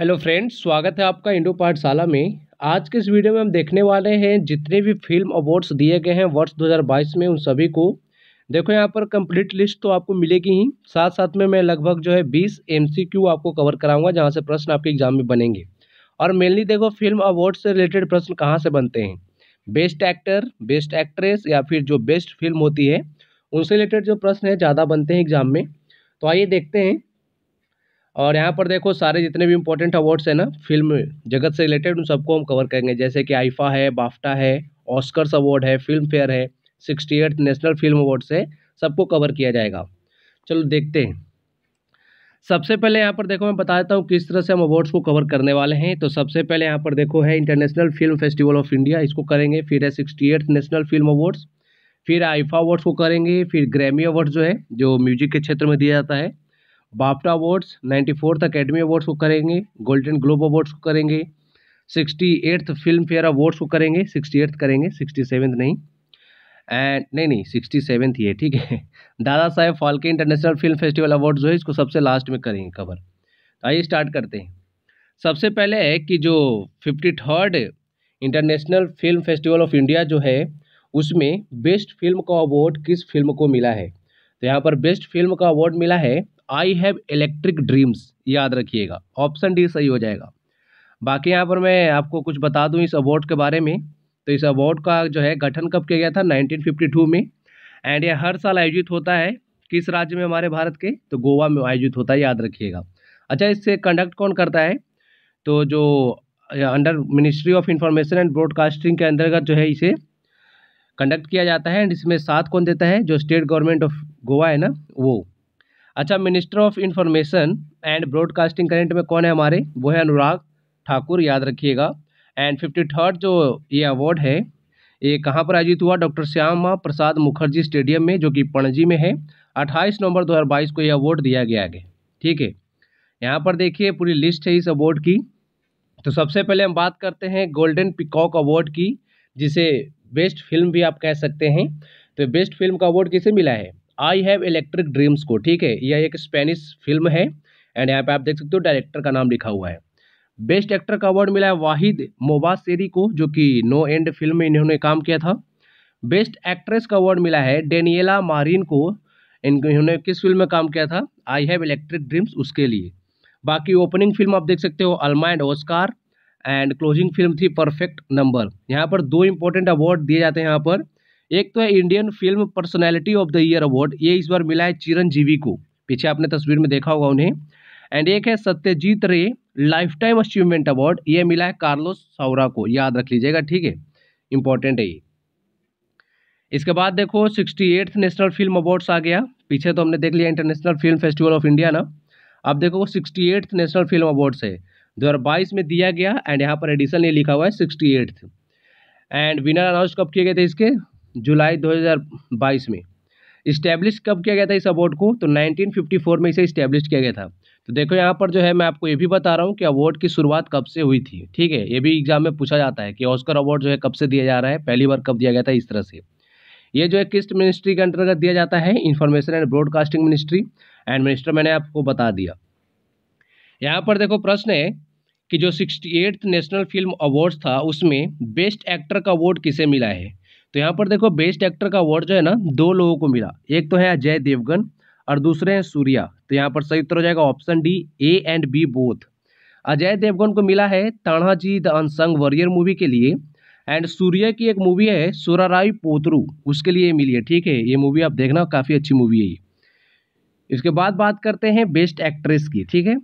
hello friends स्वागत है आपका इंडो पाठशाला में आज के इस वीडियो में हम देखने वाले हैं जितने भी फिल्म अवार्ड्स दिए गए हैं वर्ष 2022 में उन सभी को देखो यहाँ पर कंप्लीट लिस्ट तो आपको मिलेगी ही साथ साथ में मैं लगभग जो है 20 एमसीक्यू आपको कवर कराऊंगा जहाँ से प्रश्न आपके एग्जाम में बनेंगे और मेनली देखो फिल्म अवार्ड से रिलेटेड प्रश्न कहाँ से बनते हैं बेस्ट एक्टर बेस्ट एक्ट्रेस या फिर जो बेस्ट फिल्म होती है उनसे रिलेटेड जो प्रश्न है ज़्यादा बनते हैं एग्जाम में तो आइए देखते हैं और यहाँ पर देखो सारे जितने भी इंपॉर्टेंट अवार्ड्स हैं ना फिल्म जगत से रिलेटेड उन सबको हम कवर करेंगे जैसे कि आइफा है बाफ्टा है ऑस्कर्स अवार्ड है फिल्म फेयर है sixty eight national film awards है सबको कवर किया जाएगा चलो देखते हैं सबसे पहले यहाँ पर देखो मैं बता देता हूँ किस तरह से हम अवार्ड्स को कवर करने वाले हैं तो सबसे पहले यहाँ पर देखो है international film festival of India इसको करेंगे फिर है sixty eight national film awards फिर आइफा अवार्ड्स को करेंगे फिर ग्रैमी अवार्ड जो है जो म्यूजिक के क्षेत्र में दिया जाता है BAFTA awards ninety fourth Academy awards को करेंगे गोल्डन ग्लोब अवार्ड्स को करेंगे sixty eighth Filmfare awards को करेंगे सिक्सटी एट्थ करेंगे सिक्सटी सेवन्थ नहीं एंड नहीं नहीं सिक्सटी सेवन्थ ही है ठीक है दादा साहेब Phalke international film festival award जो है इसको सबसे लास्ट में करेंगे कवर तो आइए स्टार्ट करते हैं सबसे पहले है कि जो fifty third international film festival of India जो है उसमें बेस्ट फिल्म का अवार्ड किस फिल्म को मिला है तो यहाँ पर बेस्ट फिल्म का अवार्ड मिला है आई हैव इलेक्ट्रिक ड्रीम्स याद रखिएगा ऑप्शन डी सही हो जाएगा बाकी यहाँ पर मैं आपको कुछ बता दूँ इस अवार्ड के बारे में तो इस अवार्ड का जो है गठन कब किया गया था 1952 में एंड यह हर साल आयोजित होता है किस राज्य में हमारे भारत के तो गोवा में आयोजित होता है याद रखिएगा अच्छा इससे कंडक्ट कौन करता है तो जो under ministry of information and broadcasting के अंतर्गत जो है इसे कंडक्ट किया जाता है एंड इसमें साथ कौन देता है जो स्टेट गवर्नमेंट ऑफ गोवा है ना वो अच्छा minister of information and broadcasting current में कौन है हमारे वो है अनुराग ठाकुर याद रखिएगा एंड फिफ्टी थर्ड जो ये अवार्ड है ये कहाँ पर आयोजित हुआ डॉक्टर श्यामा प्रसाद मुखर्जी स्टेडियम में जो कि पणजी में है अट्ठाईस नवंबर दो को यह अवार्ड दिया गया है ठीक है यहाँ पर देखिए पूरी लिस्ट है इस अवार्ड की तो सबसे पहले हम बात करते हैं गोल्डन पिकॉक अवार्ड की जिसे बेस्ट फिल्म भी आप कह सकते हैं तो बेस्ट फिल्म का अवार्ड किसे मिला है आई हैव इलेक्ट्रिक ड्रीम्स को ठीक है यह एक स्पेनिश फिल्म है एंड यहाँ पे आप देख सकते हो डायरेक्टर का नाम लिखा हुआ है बेस्ट एक्टर का अवार्ड मिला है वाहिद मोबासेरी को जो कि नो एंड फिल्म में इन्होंने काम किया था बेस्ट एक्ट्रेस का अवार्ड मिला है डेनियला मारिन को इन्होंने किस फिल्म में काम किया था आई हैव इलेक्ट्रिक ड्रीम्स उसके लिए बाकी ओपनिंग फिल्म आप देख सकते हो Alma and Oskar and closing film थी परफेक्ट नंबर यहाँ पर दो इंपॉर्टेंट अवार्ड दिए जाते हैं यहाँ पर एक तो है Indian film personality of the year award ये इस बार मिला है चिरंजीवी को पीछे आपने तस्वीर में देखा होगा उन्हें एंड एक है सत्यजीत रे लाइफ टाइम अचीवमेंट अवार्ड ये मिला है कार्लोस सौरा को याद रख लीजिएगा ठीक है इंपॉर्टेंट है ये इसके बाद देखो sixty eighth national film awards आ गया पीछे तो हमने देख लिया international film festival of India ना अब देखो sixty eighth national film awards है दो हज़ार बाईस में दिया गया एंड यहाँ पर एडिशन ये लिखा हुआ है sixty eighth and winner announce कब किए गए थे इसके जुलाई 2022 में इस्टेब्लिश कब किया गया था इस अवार्ड को तो 1954 में इसे इस्टेब्लिश किया गया था तो देखो यहाँ पर जो है मैं आपको ये भी बता रहा हूँ कि अवार्ड की शुरुआत कब से हुई थी ठीक है ये भी एग्जाम में पूछा जाता है कि ऑस्कर अवार्ड जो है कब से दिया जा रहा है पहली बार कब दिया गया था इस तरह से ये जो है किस मिनिस्ट्री के अंतर्गत दिया जाता है information and broadcasting ministry and minister मैंने आपको बता दिया यहाँ पर देखो प्रश्न है कि जो सिक्सटी नेशनल फिल्म अवार्ड्स था उसमें बेस्ट एक्टर का अवार्ड किसे मिला है तो यहाँ पर देखो बेस्ट एक्टर का अवार्ड जो है ना दो लोगों को मिला एक तो है अजय देवगन और दूसरे हैं सूर्या तो यहाँ पर सही उत्तर हो जाएगा option D A and B both Ajay Devgn को मिला है Tanhaji the unsung warrior movie के लिए एंड सूर्या की एक मूवी है सुराराई पोतरू उसके लिए मिली है ठीक है ये मूवी आप देखना काफ़ी अच्छी मूवी है ये इसके बाद बात करते हैं बेस्ट एक्ट्रेस की ठीक है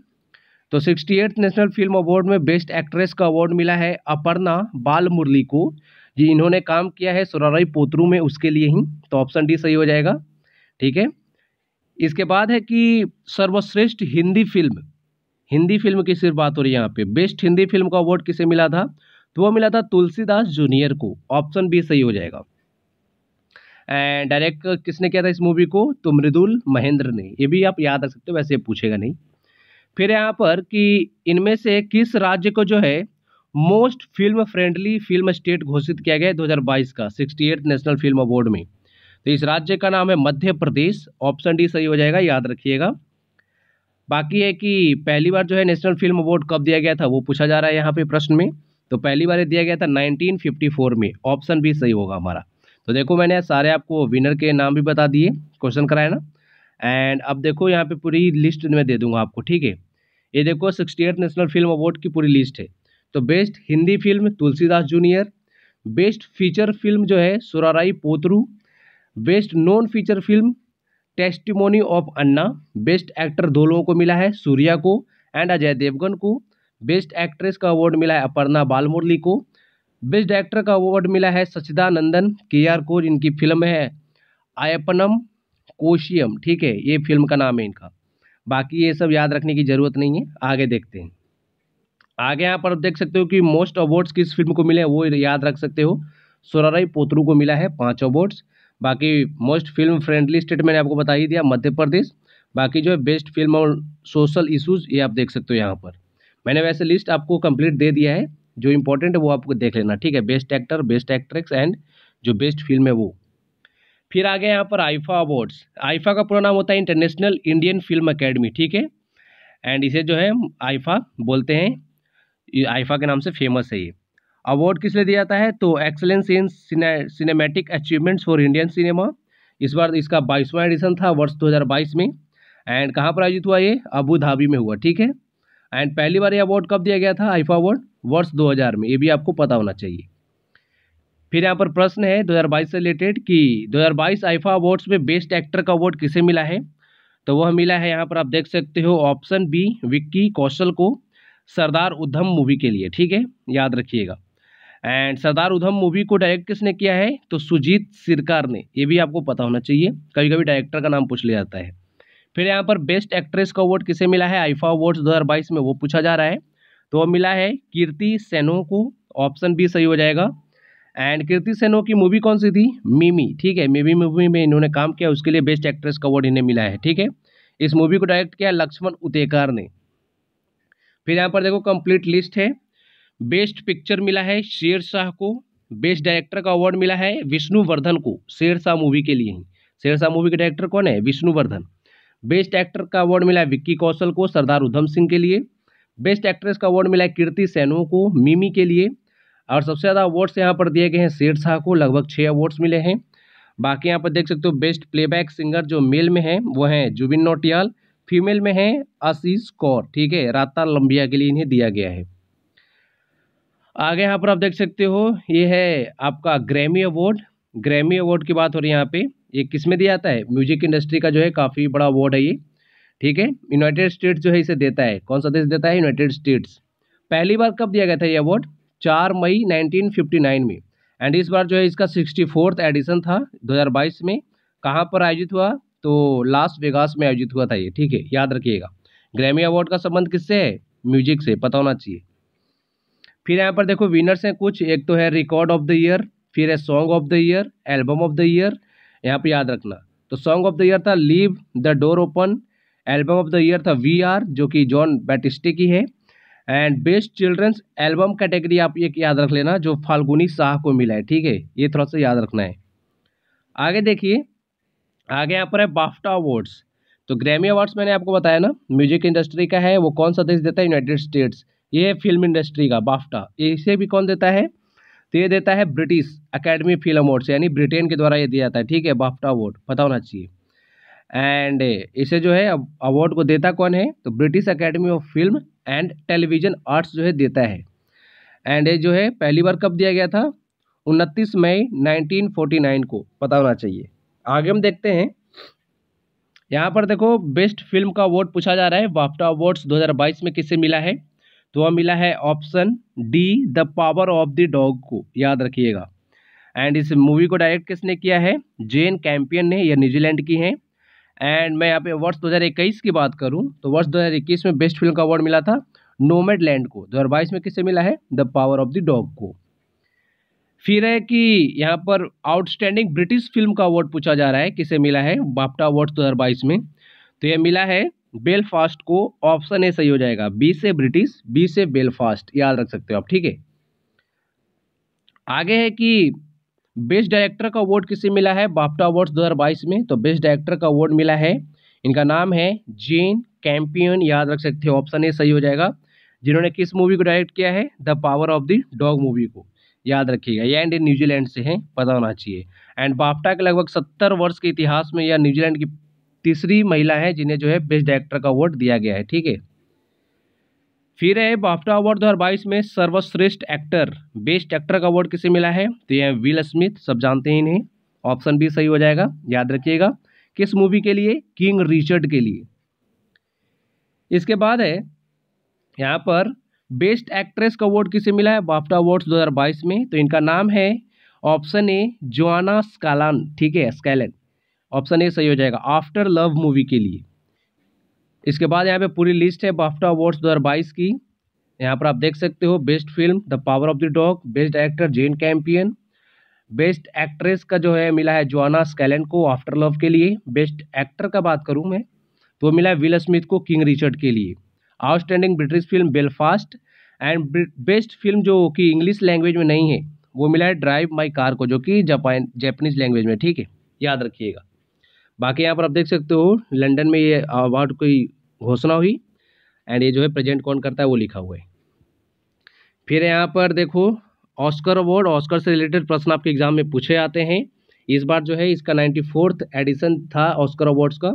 तो सिक्सटी नेशनल फिल्म अवार्ड में बेस्ट एक्ट्रेस का अवार्ड मिला है अपर्णा बाल मुरली को जी इन्होंने काम किया है सुरारई पोतरू में उसके लिए ही तो ऑप्शन डी सही हो जाएगा ठीक है इसके बाद है कि सर्वश्रेष्ठ हिंदी फिल्म हिंदी फिल्म की सिर्फ बात हो रही है यहाँ पे बेस्ट हिंदी फिल्म का अवार्ड किसे मिला था तो वो मिला था तुलसीदास जूनियर को ऑप्शन बी सही हो जाएगा एंड डायरेक्ट किसने किया था इस मूवी को तो मृदुल महेंद्र ने ये भी आप याद रख सकते हो वैसे पूछेगा नहीं फिर यहाँ पर कि इनमें से किस राज्य को जो है most film friendly film state घोषित किया गया हज़ार 2022 का सिक्सटी नेशनल फिल्म अवार्ड में तो इस राज्य का नाम है मध्य प्रदेश ऑप्शन डी सही हो जाएगा याद रखिएगा बाकी है कि पहली बार जो है नेशनल फिल्म अवार्ड कब दिया गया था वो पूछा जा रहा है यहाँ पे प्रश्न में तो पहली बार दिया गया था 1954 में ऑप्शन भी सही होगा हमारा तो देखो मैंने सारे आपको विनर के नाम भी बता दिए क्वेश्चन कराया ना एंड अब देखो यहाँ पे पूरी लिस्ट में दे दूंगा आपको ठीक है ये देखो सिक्सटी नेशनल फिल्म अवार्ड की पूरी लिस्ट है तो best Hindi film Tulsidas junior best feature film जो है Soorarai Pottru best non feature film testimony of Anna best actor दो लोगों को मिला है सूर्या को एंड अजय देवगन को बेस्ट एक्ट्रेस का अवार्ड मिला है अपर्णा बालमुरली को बेस्ट एक्टर का अवार्ड मिला है सचिदानंदन के आर कोर इनकी फिल्म है आयपनम कोशियम ठीक है ये फिल्म का नाम है इनका बाकी ये सब याद रखने की ज़रूरत नहीं है आगे देखते हैं आगे यहाँ पर आप देख सकते हो कि मोस्ट अवार्ड्स किस फिल्म को मिले हैं वो याद रख सकते हो सोराराई पोतरू को मिला है पाँच अवार्ड्स बाकी मोस्ट फिल्म फ्रेंडली स्टेट मैंने आपको बता ही दिया मध्य प्रदेश बाकी जो है बेस्ट फिल्म और सोशल इशूज़ ये आप देख सकते हो यहाँ पर मैंने वैसे लिस्ट आपको कंप्लीट दे दिया है जो इम्पोर्टेंट है वो आपको देख लेना ठीक है best actor best actress and जो बेस्ट फिल्म है वो फिर आ गया यहाँ पर आइफा अवार्ड्स आइफा का पूरा नाम होता है इंटरनेशनल इंडियन फिल्म अकेडमी ठीक है एंड इसे जो है आइफा बोलते हैं आईफा के नाम से फेमस है ये अवार्ड किस लिए दिया जाता है तो excellence in cinematic achievements for Indian cinema इस बार इसका बाईसवां एडिशन था वर्ष 2022 में एंड कहाँ पर आयोजित हुआ ये अबू धाबी में हुआ ठीक है एंड पहली बार ये अवार्ड कब दिया गया था आईफा अवार्ड वर्ष 2000 में ये भी आपको पता होना चाहिए फिर यहाँ पर प्रश्न है 2022 से रिलेटेड कि 2022 आईफा अवार्ड्स में बेस्ट एक्टर का अवार्ड किसे मिला है तो वह मिला है यहाँ पर आप देख सकते हो ऑप्शन बी विक्की कौशल को सरदार उधम मूवी के लिए ठीक है याद रखिएगा एंड सरदार उधम मूवी को डायरेक्ट किसने किया है तो सुजीत सिरकार ने ये भी आपको पता होना चाहिए कभी कभी डायरेक्टर का नाम पूछ लिया जाता है फिर यहाँ पर बेस्ट एक्ट्रेस का अवार्ड किसे मिला है आइफा अवार्ड्स 2022 में वो पूछा जा रहा है तो वो मिला है कीर्ति सेनो को ऑप्शन बी सही हो जाएगा एंड कीर्ति सेनो की मूवी कौन सी थी मीमी ठीक है मीमी मूवी में इन्होंने काम किया उसके लिए बेस्ट एक्ट्रेस का अवार्ड इन्हें मिला है ठीक है इस मूवी को डायरेक्ट किया लक्ष्मण उतेकार ने फिर यहाँ पर देखो कंप्लीट लिस्ट है बेस्ट पिक्चर मिला है शेर शाह को बेस्ट डायरेक्टर का अवार्ड मिला है विष्णु वर्धन को शेर शाह मूवी के लिए ही शेर शाह मूवी के डायरेक्टर कौन है विष्णु वर्धन बेस्ट एक्टर का अवार्ड मिला है विक्की कौशल को सरदार उधम सिंह के लिए बेस्ट एक्ट्रेस का अवार्ड मिला है कीर्ति सैनो को मिमी के लिए और सबसे ज़्यादा अवार्ड्स यहाँ पर दिए गए हैं शेर शाह को लगभग छः अवार्ड्स मिले हैं बाकी यहाँ पर देख सकते हो बेस्ट प्लेबैक सिंगर जो मेल में हैं वो हैं जुबिन नोटियाल फीमेल में है आशीष कौर ठीक है राता लंबिया के लिए इन्हें दिया गया है आगे यहाँ पर आप देख सकते हो ये है आपका ग्रैमी अवार्ड ग्रैमी अवार्ड की बात हो रही है यहाँ पे ये किस में दिया जाता है म्यूजिक इंडस्ट्री का जो है काफ़ी बड़ा अवार्ड है ये ठीक है यूनाइटेड स्टेट्स जो है इसे देता है कौन सा देश देता है यूनाइटेड स्टेट्स पहली बार कब दिया गया था ये अवार्ड चार मई नाइनटीन में एंड इस बार जो है इसका सिक्सटी फोर्थ एडिशन था दो में कहाँ पर आयोजित हुआ तो लास्ट वेगास में आयोजित हुआ था ये ठीक है याद रखिएगा ग्रैमी अवार्ड का संबंध किससे है म्यूजिक से पता होना चाहिए फिर यहाँ पर देखो विनर्स हैं कुछ एक तो है रिकॉर्ड ऑफ द ईयर फिर है song of the year album of the year यहाँ पर याद रखना तो सॉन्ग ऑफ द ईयर था leave the door open album of the year था वी आर जो कि जॉन बैटिस्टे की है and best children's album category आप एक याद रख लेना जो फाल्गुनी शाह को मिला है ठीक है ये थोड़ा सा याद रखना है आगे देखिए आगे यहाँ पर है बाफ्टा अवार्ड्स तो ग्रैमी अवार्ड्स मैंने आपको बताया ना म्यूजिक इंडस्ट्री का है वो कौन सा देश देता है यूनाइटेड स्टेट्स ये है फिल्म इंडस्ट्री का बाफ्टा इसे भी कौन देता है तो ये देता है ब्रिटिश अकेडमी फिल्म अवार्ड्स यानी ब्रिटेन के द्वारा ये दिया जाता है ठीक है बाफ्टा अवार्ड पता होना चाहिए एंड इसे जो है अवार्ड को देता कौन है तो British Academy of film and television arts जो है देता है एंड ये जो है पहली बार कब दिया गया था उनतीस मई 1949 को पता होना चाहिए आगे हम देखते हैं यहाँ पर देखो बेस्ट फिल्म का अवार्ड पूछा जा रहा है वाफ्टा अवार्ड्स 2022 में किससे मिला है तो वह मिला है option D the power of the dog को याद रखिएगा एंड इस मूवी को डायरेक्ट किसने किया है जेन कैंपियन ने यह न्यूजीलैंड की हैं एंड मैं यहाँ पे वर्ष दो की बात करूँ तो वर्ष दो में बेस्ट फिल्म का अवार्ड मिला था नोमेड लैंड को दो में किससे मिला है the power of the dog को फिर है कि यहाँ पर आउटस्टैंडिंग ब्रिटिश फिल्म का अवार्ड पूछा जा रहा है किसे मिला है बापटा अवार्ड दो हज़ार बाईस में तो यह मिला है बेलफास्ट को ऑप्शन ए सही हो जाएगा बी से ब्रिटिश बी से बेलफास्ट याद रख सकते हो आप ठीक है आगे है कि बेस्ट डायरेक्टर का अवार्ड किसे मिला है बापटा अवार्ड दो में तो बेस्ट डायरेक्टर का अवार्ड मिला है इनका नाम है जेन कैंपियन याद रख सकते हो ऑप्शन ए सही हो जाएगा जिन्होंने किस मूवी को डायरेक्ट किया है the power of the dog movie को याद रखिएगा यह एंड न्यूजीलैंड से है पता होना चाहिए एंड बाफ्टा के लगभग सत्तर वर्ष के इतिहास में यह न्यूजीलैंड की तीसरी महिला है जिन्हें जो है बेस्ट डायरेक्टर का अवार्ड दिया गया है ठीक है फिर है बाफ्टा अवार्ड दो में सर्वश्रेष्ठ एक्टर बेस्ट एक्टर का अवार्ड किसे मिला है तो यह विल स्मिथ सब जानते हैं इन्हें ऑप्शन भी सही हो जाएगा याद रखिएगा किस मूवी के लिए किंग रिचर्ड के लिए इसके बाद है यहाँ पर बेस्ट एक्ट्रेस का अवार्ड किसे मिला है बाफ्टा अवार्ड्स 2022 में तो इनका नाम है ऑप्शन ए जोआना स्कालान ठीक है स्कैलन ऑप्शन ए सही हो जाएगा आफ्टर लव मूवी के लिए इसके बाद यहाँ पे पूरी लिस्ट है बाफ्टा अवार्ड्स 2022 की यहाँ पर आप देख सकते हो best film the power of the dog best actor Jane Campion best actress का जो है मिला है जोआना स्कैलन को आफ्टर लव के लिए बेस्ट एक्टर का बात करूँ मैं तो मिला है विल स्मिथ को किंग रिचर्ड के लिए outstanding British film Belfast and best film जो कि इंग्लिश लैंग्वेज में नहीं है वो मिला है ड्राइव माई कार को जो कि जापान जैपनीज लैंग्वेज में ठीक है याद रखिएगा बाकी यहाँ पर आप देख सकते हो लंडन में ये अवार्ड की घोषणा हुई एंड ये जो है प्रेजेंट कौन करता है वो लिखा हुआ है फिर यहाँ पर देखो ऑस्कर अवार्ड ऑस्कर से रिलेटेड प्रश्न आपके एग्जाम में पूछे आते हैं इस बार जो है इसका नाइन्टी फोर्थ एडिशन था ऑस्कर अवार्ड्स का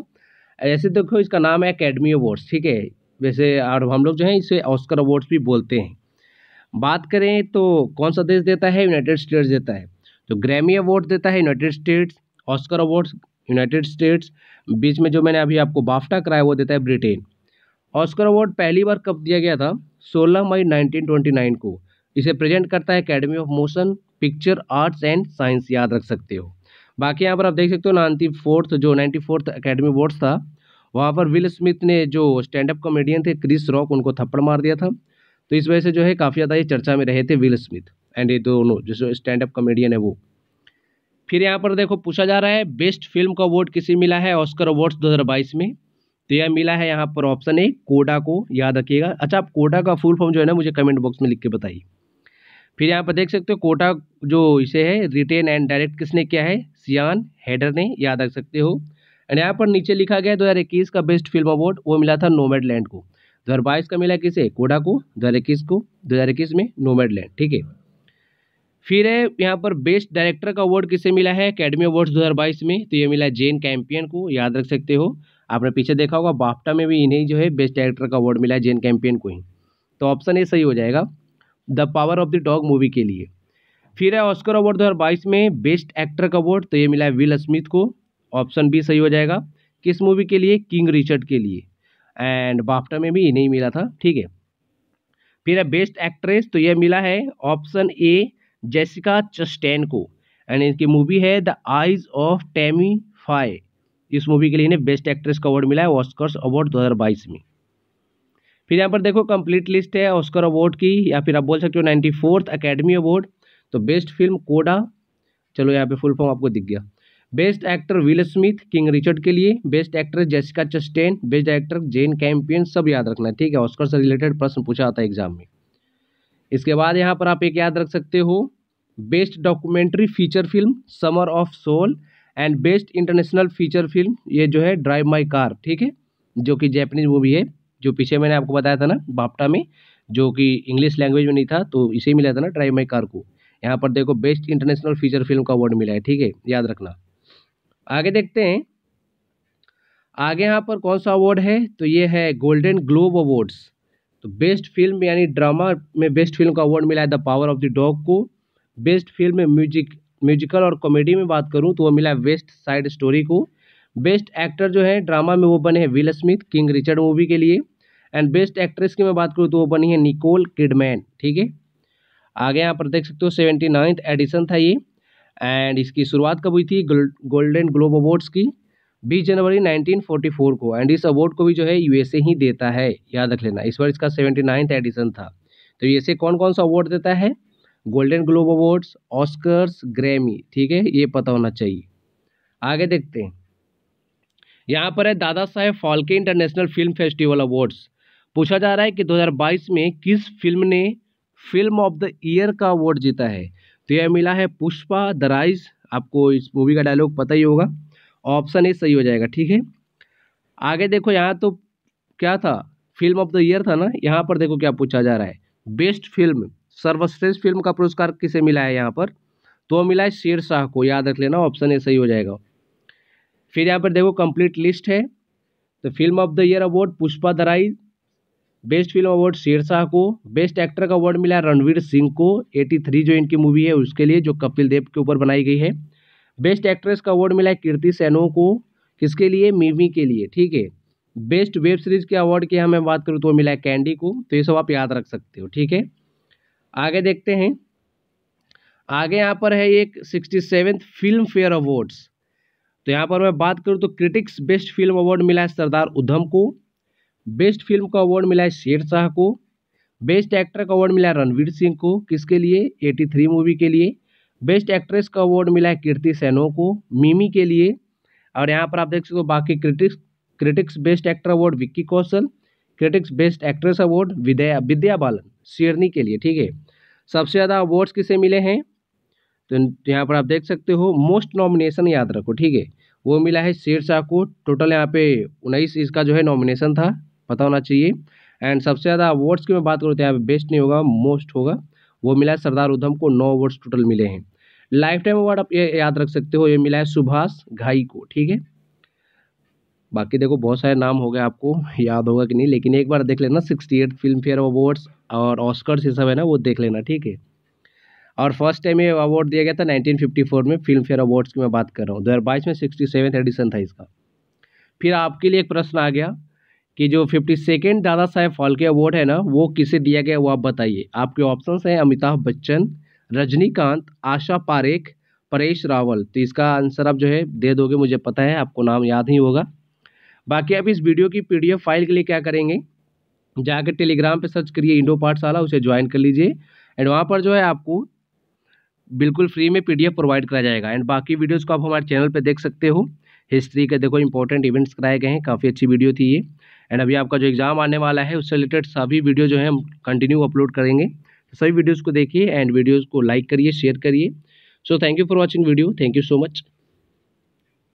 ऐसे देखो इसका नाम है अकेडमी अवार्ड्स ठीक है वैसे और हम लोग जो है इसे ऑस्कर अवार्ड्स भी बोलते हैं बात करें तो कौन सा देश देता है यूनाइटेड स्टेट्स देता है तो ग्रैमी अवार्ड देता है United States Oscar awards United States बीच में जो मैंने अभी आपको बाफ्टा कराया वो देता है ब्रिटेन ऑस्कर अवार्ड पहली बार कब दिया गया था 16 मई 1929 को इसे प्रेजेंट करता है Academy of Motion Picture Arts and Science याद रख सकते हो बाकी यहाँ पर आप देख सकते हो नाइन्टी फोर्थ जो नाइन्टी फोर्थ अकेडमी अवार्ड्स था वहाँ पर विल स्मिथ ने जो स्टैंड अप कॉमेडियन थे क्रिस रॉक उनको थप्पड़ मार दिया था तो इस वजह से जो है काफ़ी ज़्यादा ये चर्चा में रहे थे विल स्मिथ एंड ये दोनों जो स्टैंड अप कॉमेडियन है वो फिर यहाँ पर देखो पूछा जा रहा है बेस्ट फिल्म का अवार्ड किसे मिला है ऑस्कर अवार्ड्स दो में तो यह मिला है यहाँ पर ऑप्शन ए कोडा को याद रखिएगा अच्छा आप कोडा का फुल फॉर्म जो है ना मुझे कमेंट बॉक्स में लिख के बताइए फिर यहाँ पर देख सकते हो कोटा जो इसे है रिटेन एंड डायरेक्ट किसने किया है सियान हैडर ने याद रख सकते हो एंड यहाँ पर नीचे लिखा गया दो हज़ार इक्कीस का बेस्ट फिल्म अवार्ड वो मिला था नोमेड लैंड को दो हज़ार बाईस का मिला किसे कोडा को दो हज़ार इक्कीस को दो हज़ार इक्कीस में नोमेड लैंड ठीक है फिर है यहाँ पर बेस्ट डायरेक्टर का अवार्ड किसे मिला है अकेडमी अवार्ड्स बाईस में तो ये मिला जेन कैंपियन को याद रख सकते हो आपने पीछे देखा होगा बाफ्टा में भी इन्हें जो है बेस्ट डायरेक्टर का अवार्ड मिला है जेन कैंपियन को ही तो ऑप्शन ए सही हो जाएगा the power of the dog movie के लिए फिर है ऑस्कर अवार्ड बाईस में बेस्ट एक्टर का अवार्ड तो ये मिला है विल स्मिथ को ऑप्शन बी सही हो जाएगा किस मूवी के लिए किंग रिचर्ड के लिए एंड बाफ्टा में भी नहीं मिला था ठीक है फिर है बेस्ट एक्ट्रेस तो यह मिला है ऑप्शन ए जेसिका चस्टैन को एंड इनकी मूवी है the eyes of Tammy Faye इस मूवी के लिए इन्हें बेस्ट एक्ट्रेस का अवार्ड मिला है ऑस्कर्स अवार्ड 2022 में फिर यहाँ पर देखो कंप्लीट लिस्ट है ऑस्कर अवार्ड की या फिर आप बोल सकते हो नाइन्टी फोर्थ अकेडमी अवार्ड तो बेस्ट फिल्म कोडा चलो यहाँ पे फुल फॉर्म आपको दिख गया best actor Will Smith King Richard के लिए best actor Jessica Chastain best actor Jane Campion सब याद रखना है ठीक है ऑस्कर से रिलेटेड प्रश्न पूछा आता है एग्जाम में इसके बाद यहाँ पर आप एक याद रख सकते हो best documentary feature film summer of soul and best international feature film ये जो है ड्राइव माई कार ठीक है जो कि जैपनीज मूवी है जो पीछे मैंने आपको बताया था ना बापटा में जो कि इंग्लिश लैंग्वेज में नहीं था तो इसे मिला था ना ड्राइव माई कार को यहाँ पर देखो बेस्ट इंटरनेशनल फीचर फिल्म का अवार्ड मिला है ठीक है याद रखना आगे देखते हैं आगे यहाँ पर कौन सा अवार्ड है तो ये है गोल्डन ग्लोब अवार्ड्स तो बेस्ट फिल्म यानी ड्रामा में बेस्ट फिल्म का अवार्ड मिला है the power of the dog को बेस्ट फिल्म में म्यूजिक म्यूजिकल और कॉमेडी में बात करूँ तो वो मिला है वेस्ट साइड स्टोरी को बेस्ट एक्टर जो है ड्रामा में वो बने हैं Will Smith King Richard movie के लिए एंड बेस्ट एक्ट्रेस की मैं बात करूँ तो वो बनी है निकोल किडमैन ठीक है आगे यहाँ पर देख सकते हो सेवेंटी नाइन्थ एडिशन था ये एंड इसकी शुरुआत कब हुई थी गोल्डन ग्लोब अवार्ड्स की बीस जनवरी 1944 को एंड इस अवार्ड को भी जो है यूएसए ही देता है याद रख लेना इस बार इसका सेवेंटी नाइन्थ एडिशन था तो यूएसए कौन कौन सा अवार्ड देता है Golden Globe awards Oscars Grammy ठीक है ये पता होना चाहिए आगे देखते हैं यहाँ पर है दादा साहेब Phalke international film festival awards पूछा जा रहा है कि दो में किस फिल्म ने फिल्म ऑफ द ईयर का अवार्ड जीता है तो यह मिला है पुष्पा द राइज आपको इस मूवी का डायलॉग पता ही होगा ऑप्शन ए सही हो जाएगा ठीक है आगे देखो यहाँ तो क्या था फिल्म ऑफ द ईयर था ना यहाँ पर देखो क्या पूछा जा रहा है बेस्ट फिल्म सर्वश्रेष्ठ फिल्म का पुरस्कार किसे मिला है यहाँ पर तो मिला है शेर शाह को याद रख लेना ऑप्शन ए सही हो जाएगा फिर यहाँ पर देखो कंप्लीट लिस्ट है तो film of the year award Pushpa the rise best film award Shershaah को बेस्ट एक्टर का अवार्ड मिला रणवीर सिंह को 83 जो इनकी मूवी है उसके लिए जो कपिल देव के ऊपर बनाई गई है बेस्ट एक्ट्रेस का अवार्ड मिला है कीर्ति सैनो को किसके लिए मीमी के लिए ठीक है बेस्ट वेब सीरीज के अवार्ड की हमें बात करूँ तो मिला है कैंडी को तो ये सब आप याद रख सकते हो ठीक है आगे देखते हैं आगे यहाँ पर है एक sixty seventh Filmfare awards तो यहाँ पर मैं बात करूँ तो क्रिटिक्स बेस्ट फिल्म अवार्ड मिला है सरदार उधम को बेस्ट फिल्म का अवार्ड मिला है शेर शाह को बेस्ट एक्टर का अवार्ड मिला है रणवीर सिंह को किसके लिए एटी थ्री मूवी के लिए बेस्ट एक्ट्रेस का अवार्ड मिला है कीर्ति सैनो को मिमी के लिए और यहाँ पर आप देख सकते हो बाकी critics critics best actor award Vicky Kaushal critics best actress award Vidya Vidya Balan Sherni के लिए ठीक है सबसे ज़्यादा अवार्ड्स किसे मिले हैं तो यहाँ पर आप देख सकते हो मोस्ट नॉमिनेशन याद रखो ठीक है वो मिला है शेर शाह को टोटल यहाँ पे उन्नीस इसका जो है नॉमिनेशन था पता होना चाहिए एंड सबसे ज़्यादा अवार्ड्स की मैं बात करूँ तो यहाँ पर बेस्ट नहीं होगा मोस्ट होगा वो मिला है सरदार उधम को नौ अवार्ड्स टोटल मिले हैं लाइफ टाइम अवार्ड आप ये याद रख सकते हो ये मिला है सुभाष घाई को ठीक है बाकी देखो बहुत सारे नाम हो गए आपको याद होगा कि नहीं लेकिन एक बार देख लेना sixty eight Filmfare awards और ऑस्कर्स ये सब है ना वो देख लेना ठीक है और फर्स्ट टाइम ये अवार्ड दिया गया था 1954 में फिल्म फेयर अवार्ड्स की मैं बात कर रहा हूँ दो में सिक्सटी सेवन एडिशन था इसका फिर आपके लिए एक प्रश्न आ गया कि जो फिफ्टी सेकेंड दादा साहेब फाल्के अवार्ड है ना वो किसे दिया गया वो आप बताइए आपके ऑप्शन हैं अमिताभ बच्चन रजनीकांत आशा पारेख परेश रावल तो इसका आंसर आप जो है दे दोगे मुझे पता है आपको नाम याद नहीं होगा बाकी आप इस वीडियो की पी फाइल के लिए क्या करेंगे जाकर टेलीग्राम पर सर्च करिए इंडो पाठशाला उसे ज्वाइन कर लीजिए एंड वहाँ पर जो है आपको बिल्कुल फ्री में पीडीएफ प्रोवाइड कराया जाएगा एंड बाकी वीडियोस को आप हमारे चैनल पर देख सकते हो हिस्ट्री के देखो इंपॉर्टेंट इवेंट्स कराए गए हैं काफ़ी अच्छी वीडियो थी ये एंड अभी आपका जो एग्ज़ाम आने वाला है उससे रिलेटेड सभी वीडियो जो है हम कंटिन्यू अपलोड करेंगे तो सभी वीडियोज़ को देखिए एंड वीडियोज़ को लाइक करिए शेयर करिए so thank you for watching video thank you so much